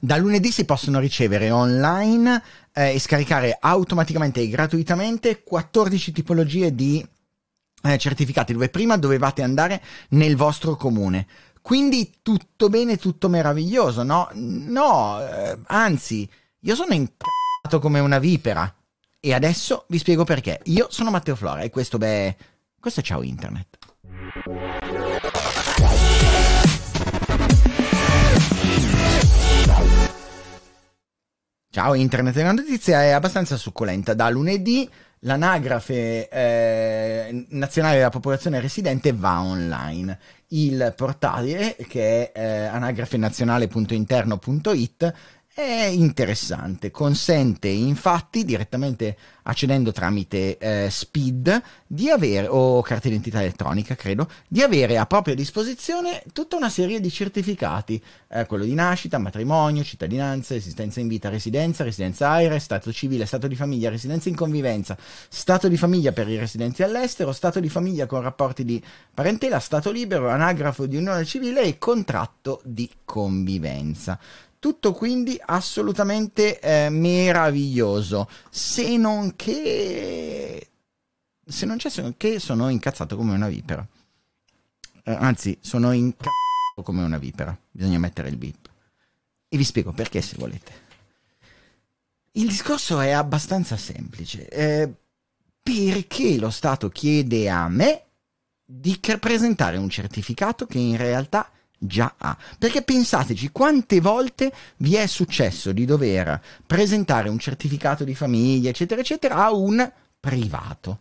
Da lunedì si possono ricevere online eh, e scaricare automaticamente e gratuitamente 14 tipologie di eh, certificati dove prima dovevate andare nel vostro comune. Quindi tutto bene, tutto meraviglioso, no? No, eh, anzi, io sono incazzato come una vipera. E adesso vi spiego perché. Io sono Matteo Flora e questo, beh, questo è Ciao Internet. Ciao internet, la notizia è abbastanza succulenta. Da lunedì l'anagrafe eh, nazionale della popolazione residente va online. Il portale che è eh, anagrafenazionale.interno.it è interessante, consente infatti direttamente accedendo tramite eh, SPID di avere, o carta d'identità elettronica credo, di avere a propria disposizione tutta una serie di certificati, eh, quello di nascita, matrimonio, cittadinanza, esistenza in vita, residenza, residenza aerea, stato civile, stato di famiglia, residenza in convivenza, stato di famiglia per i residenti all'estero, stato di famiglia con rapporti di parentela, stato libero, anagrafo di unione civile e contratto di convivenza tutto quindi assolutamente eh, meraviglioso, se non che... Se non c'è, se non che sono incazzato come una vipera. Eh, anzi, sono incazzato come una vipera. Bisogna mettere il bip. E vi spiego perché se volete. Il discorso è abbastanza semplice. Eh, perché lo Stato chiede a me di presentare un certificato che in realtà già ha. Perché pensateci quante volte vi è successo di dover presentare un certificato di famiglia, eccetera, eccetera, a un privato.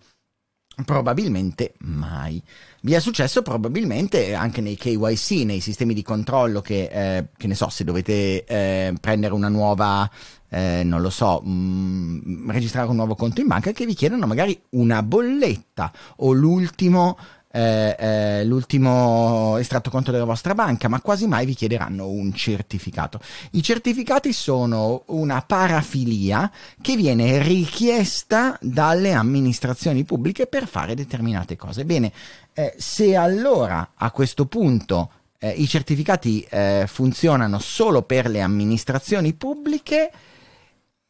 Probabilmente mai. Vi è successo probabilmente anche nei KYC, nei sistemi di controllo che, eh, che ne so, se dovete eh, prendere una nuova, eh, non lo so, mh, mm, registrare un nuovo conto in banca, che vi chiedono magari una bolletta o l'ultimo eh, eh, l'ultimo estratto conto della vostra banca, ma quasi mai vi chiederanno un certificato. I certificati sono una parafilia che viene richiesta dalle amministrazioni pubbliche per fare determinate cose. Bene, eh, se allora a questo punto eh, i certificati eh, funzionano solo per le amministrazioni pubbliche,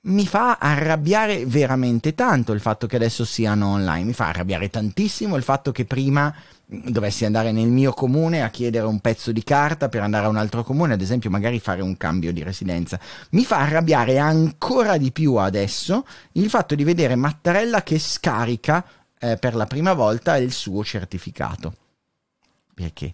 mi fa arrabbiare veramente tanto il fatto che adesso siano online, mi fa arrabbiare tantissimo il fatto che prima mm, dovessi andare nel mio comune a chiedere un pezzo di carta per andare a un altro comune, ad esempio magari fare un cambio di residenza. Mi fa arrabbiare ancora di più adesso il fatto di vedere Mattarella che scarica eh, per la prima volta il suo certificato. Perché?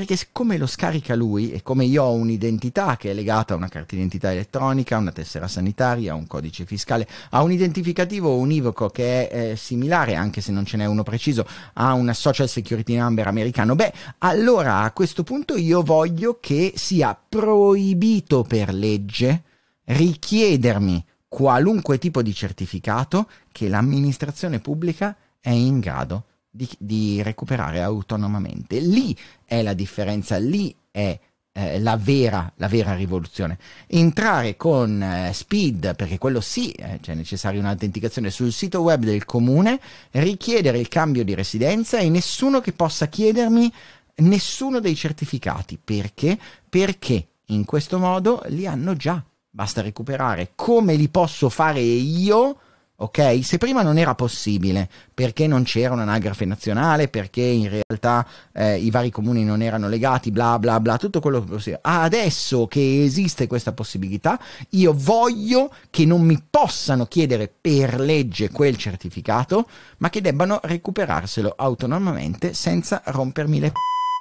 Perché siccome lo scarica lui e come io ho un'identità che è legata a una carta d'identità elettronica, una tessera sanitaria, un codice fiscale, a un identificativo univoco che è eh, similare, anche se non ce n'è uno preciso, a una social security number americano, beh, allora a questo punto io voglio che sia proibito per legge richiedermi qualunque tipo di certificato che l'amministrazione pubblica è in grado di di, di recuperare autonomamente. Lì è la differenza, lì è eh, la, vera, la, vera, rivoluzione. Entrare con eh, SPID, perché quello sì, eh, c'è cioè necessaria un'autenticazione sul sito web del comune, richiedere il cambio di residenza e nessuno che possa chiedermi nessuno dei certificati. Perché? Perché in questo modo li hanno già. Basta recuperare come li posso fare io ok? Se prima non era possibile perché non c'era un'anagrafe nazionale, perché in realtà eh, i vari comuni non erano legati, bla bla bla, tutto quello che possibile. Ah, adesso che esiste questa possibilità, io voglio che non mi possano chiedere per legge quel certificato, ma che debbano recuperarselo autonomamente senza rompermi le p-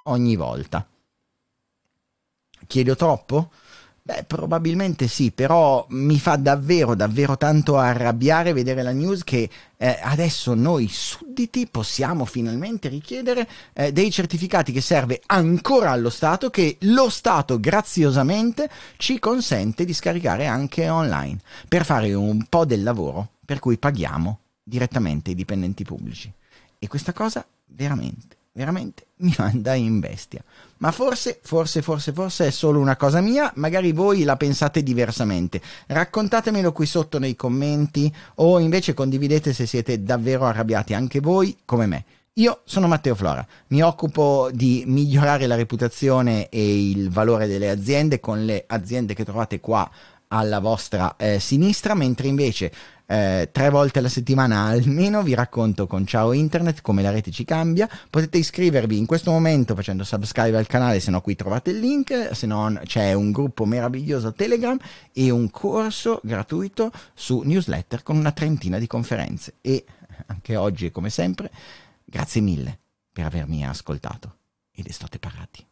ogni volta. Chiedo troppo? Beh, probabilmente sì, però mi fa davvero, davvero tanto arrabbiare vedere la news che eh, adesso noi sudditi possiamo finalmente richiedere eh, dei certificati che serve ancora allo Stato, che lo Stato graziosamente ci consente di scaricare anche online, per fare un po' del lavoro per cui paghiamo direttamente i dipendenti pubblici. E questa cosa veramente veramente mi manda in bestia. Ma forse, forse, forse, forse è solo una cosa mia, magari voi la pensate diversamente. Raccontatemelo qui sotto nei commenti o invece condividete se siete davvero arrabbiati anche voi come me. Io sono Matteo Flora, mi occupo di migliorare la reputazione e il valore delle aziende con le aziende che trovate qua alla vostra eh, sinistra, mentre invece eh, tre volte alla settimana almeno vi racconto con Ciao Internet come la rete ci cambia. Potete iscrivervi in questo momento facendo subscribe al canale, se no qui trovate il link, se no c'è un gruppo meraviglioso Telegram e un corso gratuito su newsletter con una trentina di conferenze. E anche oggi, come sempre, grazie mille per avermi ascoltato ed estate parati.